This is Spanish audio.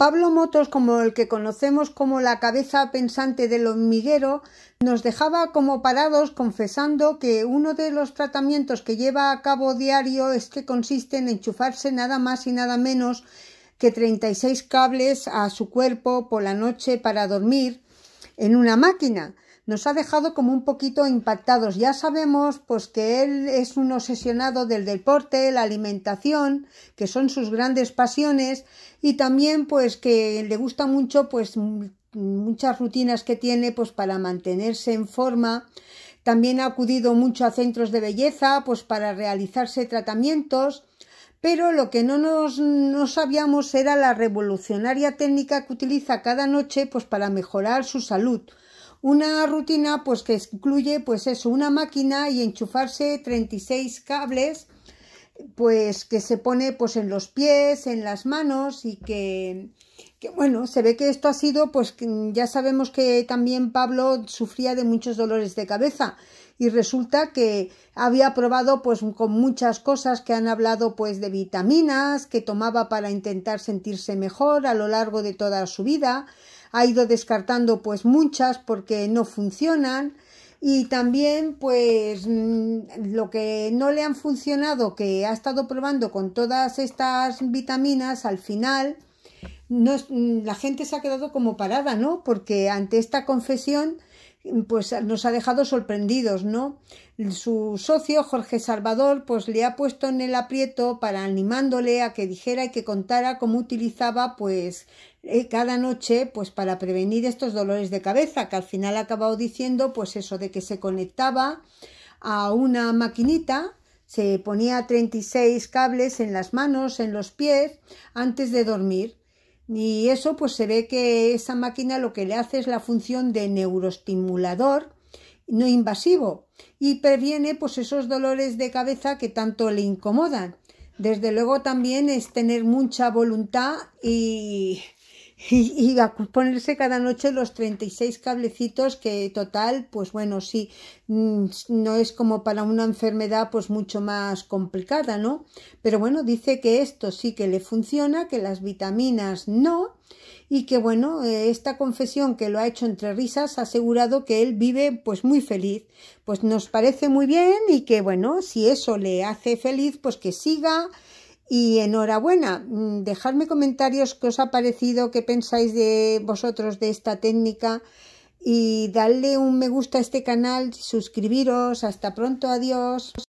Pablo Motos, como el que conocemos como la cabeza pensante del hormiguero, nos dejaba como parados confesando que uno de los tratamientos que lleva a cabo diario es que consiste en enchufarse nada más y nada menos que 36 cables a su cuerpo por la noche para dormir en una máquina nos ha dejado como un poquito impactados. Ya sabemos pues que él es un obsesionado del deporte, la alimentación, que son sus grandes pasiones y también pues que le gusta mucho pues muchas rutinas que tiene pues para mantenerse en forma. También ha acudido mucho a centros de belleza pues para realizarse tratamientos pero lo que no, nos, sabíamos era la revolucionaria técnica que utiliza cada noche pues para mejorar su salud, una rutina pues que incluye pues eso, una máquina y enchufarse 36 cables pues que se pone pues en los pies, en las manos y que, que, bueno, se ve que esto ha sido pues ya sabemos que también Pablo sufría de muchos dolores de cabeza y resulta que había probado pues con muchas cosas que han hablado pues de vitaminas que tomaba para intentar sentirse mejor a lo largo de toda su vida ha ido descartando pues muchas porque no funcionan y también pues mm, lo que no le han funcionado que ha estado probando con todas estas vitaminas al final mm, la gente se ha quedado como parada, ¿no? Porque ante esta confesión pues nos ha dejado sorprendidos, ¿no? Su socio, Jorge Salvador, pues le ha puesto en el aprieto para animándole a que dijera y que contara cómo utilizaba, pues, eh, cada noche, pues, para prevenir estos dolores de cabeza, que al final ha acabado diciendo, pues, eso de que se conectaba a una maquinita se ponía 36 cables en las manos, en los pies, antes de dormir y eso pues se ve que esa máquina lo que le hace es la función de neuroestimulador no invasivo y previene pues esos dolores de cabeza que tanto le incomodan. Desde luego también es tener mucha voluntad y y, a ponerse cada noche los 36 cablecitos que total, pues bueno, sí, mm, no es como para una enfermedad pues mucho más complicada, ¿no? Pero bueno, dice que esto sí que le funciona, que las vitaminas no y que bueno, eh, esta confesión que lo ha hecho entre risas ha asegurado que él vive pues muy feliz, pues nos parece muy bien y que bueno, si eso le hace feliz, pues que siga y enhorabuena, mm, dejadme comentarios qué os ha parecido, qué pensáis de vosotros de esta técnica y darle un me gusta a este canal, suscribiros, hasta pronto, adiós.